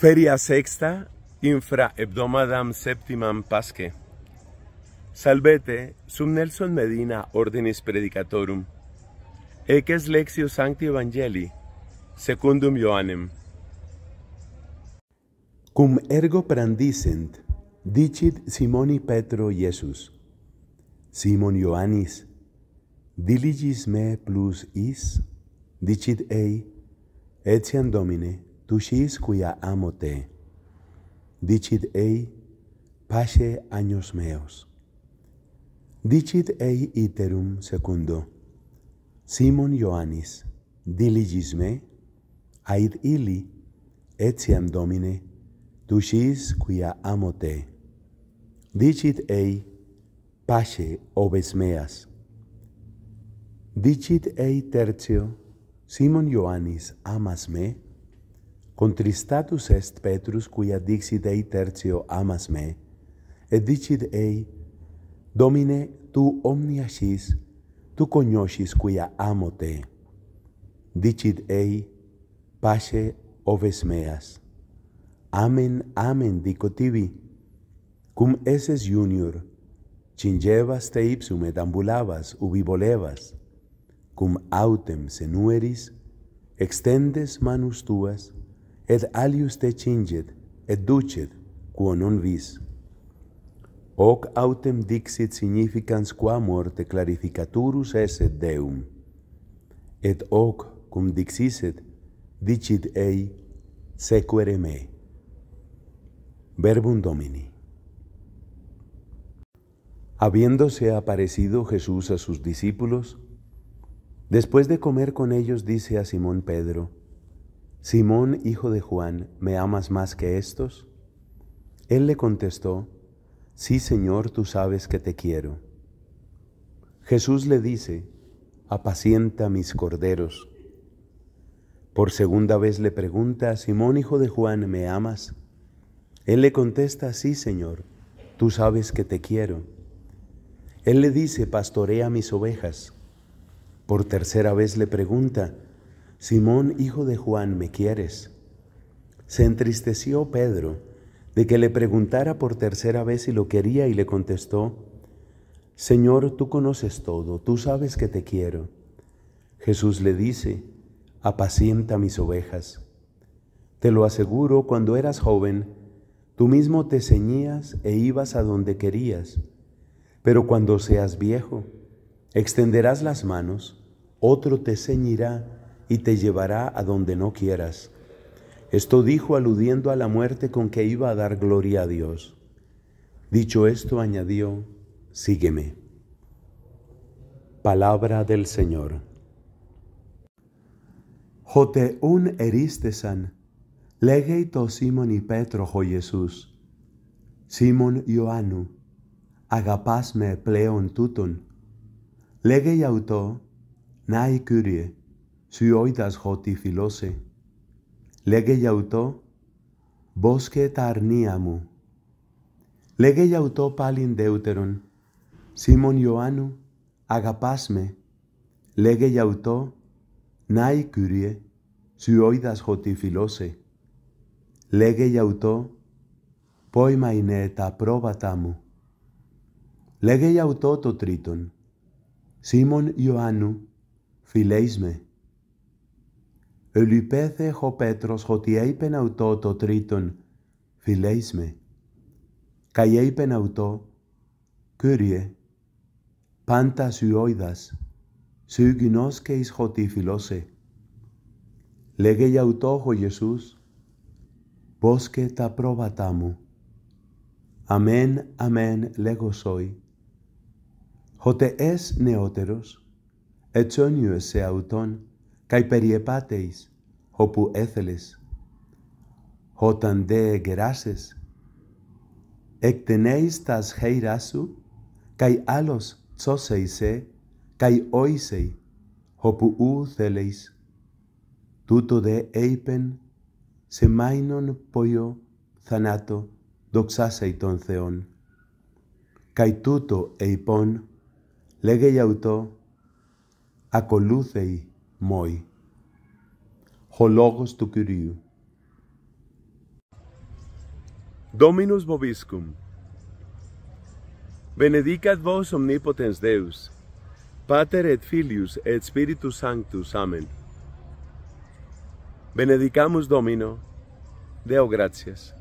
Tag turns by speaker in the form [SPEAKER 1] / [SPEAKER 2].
[SPEAKER 1] Feria sexta, infra hebdomadam septimam pasque. Salvete, sub Nelson Medina ordinis predicatorum. Eces lexio sancti evangelii, secundum Ioannem. Cum ergo prandicent, dicit Simoni Petro Iesus. Simon Ioannis, diligis me plus is, dicit ei, etiam domine, ducis quia amo te. Dicit ei, pace agnos meos. Dicit ei iterum secundo, Simon Ioannis, diligis me, aid ili, etiam domine, ducis quia amo te. Dicit ei, pace obes meas. Dicit ei tertio, Simon Ioannis amas me, Contristatus est Petrus, cuia dixit ei tercio amas me, et dicit ei, Domine, tu omnia scis, tu coniosis cuia amo te. Dicit ei, pace oves meas. Amen, amen, dico tibi. Cum eses junior, cingevas te ipsum et ambulavas ubi volevas, cum autem senueris, extendes manus tuas, et alius te cinget, et ducet, quo non vis. Hoc autem dixit significans qua morte clarificaturus eset Deum. Et hoc cum dixiset, dicit ei, sequere me. Verbum Domini. Habiéndose aparecido Jesús a sus discípulos, después de comer con ellos dice a Simón Pedro, Simón, hijo de Juan, ¿me amas más que estos? Él le contestó, Sí, Señor, tú sabes que te quiero. Jesús le dice, Apacienta mis corderos. Por segunda vez le pregunta, Simón, hijo de Juan, ¿me amas? Él le contesta, Sí, Señor, tú sabes que te quiero. Él le dice, Pastorea mis ovejas. Por tercera vez le pregunta, Simón, hijo de Juan, ¿me quieres? Se entristeció Pedro de que le preguntara por tercera vez si lo quería y le contestó, Señor, tú conoces todo, tú sabes que te quiero. Jesús le dice, apacienta mis ovejas. Te lo aseguro, cuando eras joven, tú mismo te ceñías e ibas a donde querías, pero cuando seas viejo, extenderás las manos, otro te ceñirá y te llevará a donde no quieras. Esto dijo aludiendo a la muerte con que iba a dar gloria a Dios. Dicho esto, añadió, sígueme. Palabra del Señor. un eristesan, legeito Simón y Petro jo Jesús. Simón Ioannu, agapasme pleon tutun. Legei auto, nai curie χωτή φιλώσε. Λέγε για ουτό, Βόσκε τα αρνία μου. Λέγε για ουτό πάλιν δεύτερον, Σίμων Ιωάννου, αγαπάς με. Λέγε για ουτό, νάι Κύριε, χωτή φιλώσε. Λέγε για ουτό, πόημα είναι τα πρόβατά μου. Λέγε για ουτό το τρίτον, Σίμων Ιωάννου, φιλέεις με. «Ελυπέθε ο Πέτρος ότι είπεν αυτο το τρίτον, φιλέης με. Καί είπεν αυτό, Κύριε, πάντα σου όιδας, σου και εις χωτή φιλόσε. Λέγε για αυτό ο Ιησούς, πώς και τα πρόβατά μου. Αμέν, αμέν, λέγω σοι. Χωτε εσ νεότερος, ετσόνιου σε αυτόν, καί περιεπάτεης όπου έθελες. Όταν δε εγκεράσες, εκτενέεις τα σχέιρά σου, καί άλλος τσόσεϊσε, καί όησεϊ, όπου ου θέλεις. Τούτο δε έιπεν, σε μάινον πόιο θανάτο, δοξάσαι τον Θεόν. Καί τούτο εϊπών, λέγε αυτό, ακολούθεϊ moi Ο λόγος curiu. Dominus vobiscum. Benedicat vos omnipotens Deus, Pater et Filius et Spiritus Sanctus. Amen. Benedicamus Domino, Deo gracias.